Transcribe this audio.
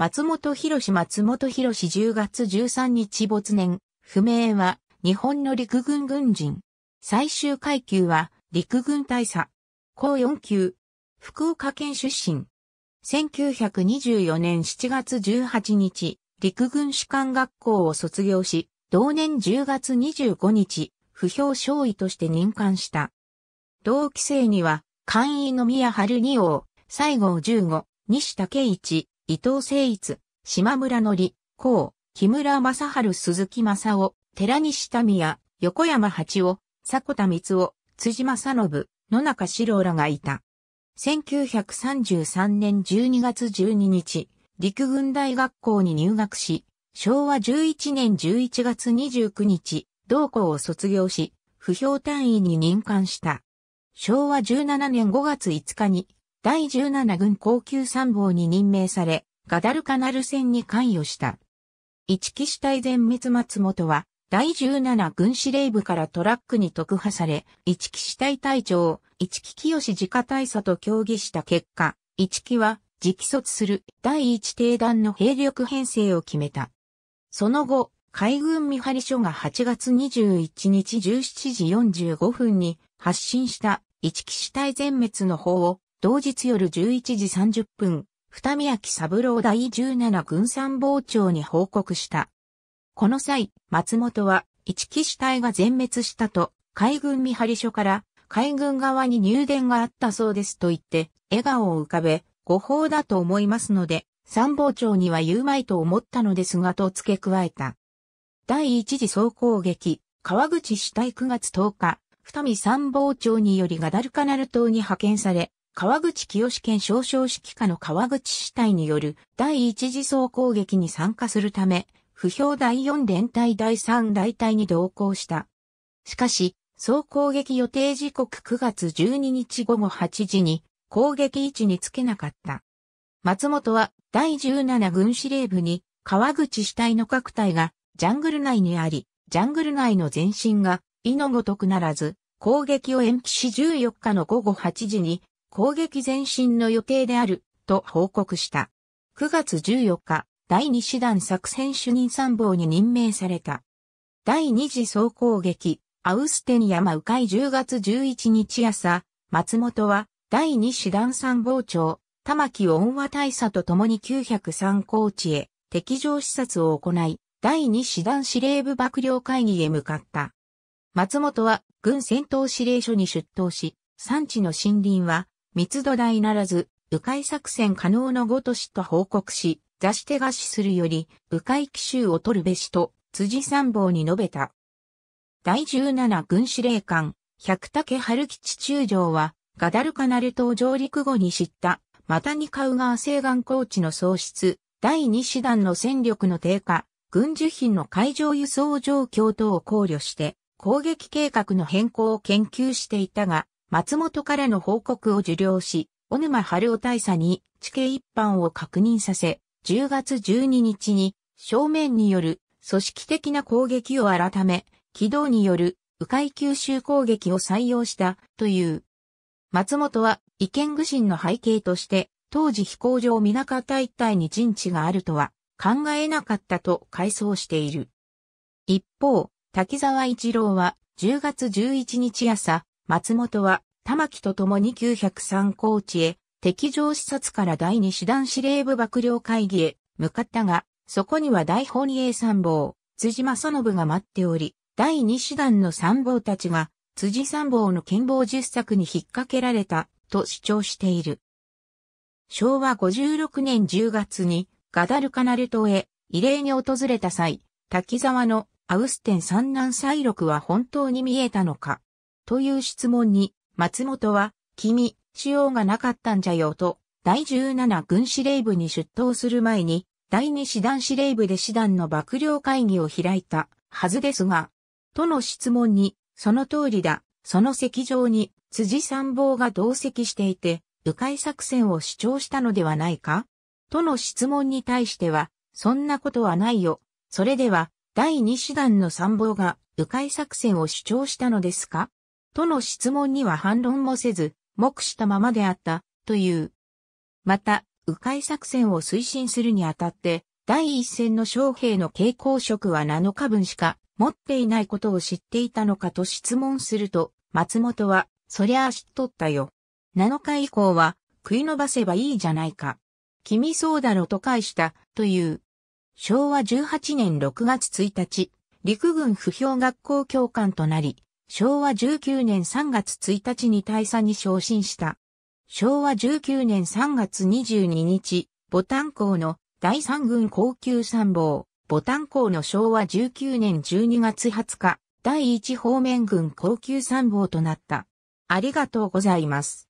松本博士松本博士10月13日没年、不明は日本の陸軍軍人。最終階級は陸軍大佐。高4級。福岡県出身。1924年7月18日、陸軍士官学校を卒業し、同年10月25日、不評少尉として任官した。同期生には、官員の宮春二王、西郷十五、西武一、伊藤誠一、島村のり、こう、木村正春鈴木正夫、寺西民宮、横山八夫、迫田光夫、辻正信、野中四郎らがいた。1933年12月12日、陸軍大学校に入学し、昭和11年11月29日、同校を卒業し、不評単位に任官した。昭和17年5月5日に、第17軍高級参謀に任命され、ガダルカナル戦に関与した。一騎士隊全滅松本は、第17軍司令部からトラックに特派され、一騎士隊隊長、一騎清自家大佐と協議した結果、一騎は直卒する第一定団の兵力編成を決めた。その後、海軍見張り所が8月21日17時45分に発信した一騎士隊全滅の方を同日夜11時30分、二宮木三郎第17軍参謀長に報告した。この際、松本は、一騎士隊が全滅したと、海軍見張り所から、海軍側に入電があったそうですと言って、笑顔を浮かべ、誤報だと思いますので、参謀長には言うまいと思ったのですがと付け加えた。第一次総攻撃、川口死体9月10日、二見参謀長によりガダルカナル島に派遣され、川口清県少将指揮下の川口支隊による第一次総攻撃に参加するため、不評第四連隊第三大隊に同行した。しかし、総攻撃予定時刻9月12日午後8時に攻撃位置につけなかった。松本は第17軍司令部に川口支隊の各隊がジャングル内にあり、ジャングル内の前進が意のごとくならず、攻撃を延期し14日の午後8時に攻撃前進の予定である、と報告した。9月14日、第2師団作戦主任参謀に任命された。第2次総攻撃、アウステニアマウ海10月11日朝、松本は第2師団参謀長、玉木恩和大佐と共に903高地へ敵情視察を行い、第2師団司令部幕僚会議へ向かった。松本は軍戦闘司令所に出頭し、産地の森林は密度大ならず、迂回作戦可能のごとしと報告し、座して餓死するより、迂回奇襲を取るべしと、辻参謀に述べた。第17軍司令官、百武春吉中将は、ガダルカナル島上陸後に知った、マタニカウガー西岸高地の喪失、第2師団の戦力の低下、軍需品の海上輸送状況等を考慮して、攻撃計画の変更を研究していたが、松本からの報告を受領し、小沼春夫大佐に地形一般を確認させ、10月12日に正面による組織的な攻撃を改め、軌道による迂回吸収攻撃を採用したという。松本は意見具心の背景として、当時飛行場港方一帯に陣地があるとは考えなかったと回想している。一方、滝沢一郎は10月11日朝、松本は、玉木と共に903高地へ、敵情視察から第二師団司令部幕僚会議へ向かったが、そこには大本営参謀、辻正信が待っており、第二師団の参謀たちが、辻参謀の剣謀十作に引っ掛けられた、と主張している。昭和56年10月に、ガダルカナル島へ、異例に訪れた際、滝沢のアウステン三南西録は本当に見えたのか。という質問に、松本は、君、しようがなかったんじゃよと、第17軍司令部に出頭する前に、第2師団司令部で師団の幕僚会議を開いたはずですが、との質問に、その通りだ、その席上に辻参謀が同席していて、迂回作戦を主張したのではないかとの質問に対しては、そんなことはないよ。それでは、第2師団の参謀が迂回作戦を主張したのですかとの質問には反論もせず、目したままであった、という。また、迂回作戦を推進するにあたって、第一線の将兵の蛍光色は7日分しか持っていないことを知っていたのかと質問すると、松本は、そりゃあ知っとったよ。7日以降は、食い伸ばせばいいじゃないか。君そうだろと返した、という。昭和18年6月1日、陸軍不評学校教官となり、昭和19年3月1日に大佐に昇進した。昭和19年3月22日、ボタン港の第三軍高級参謀、ボタン港の昭和19年12月20日、第一方面軍高級参謀となった。ありがとうございます。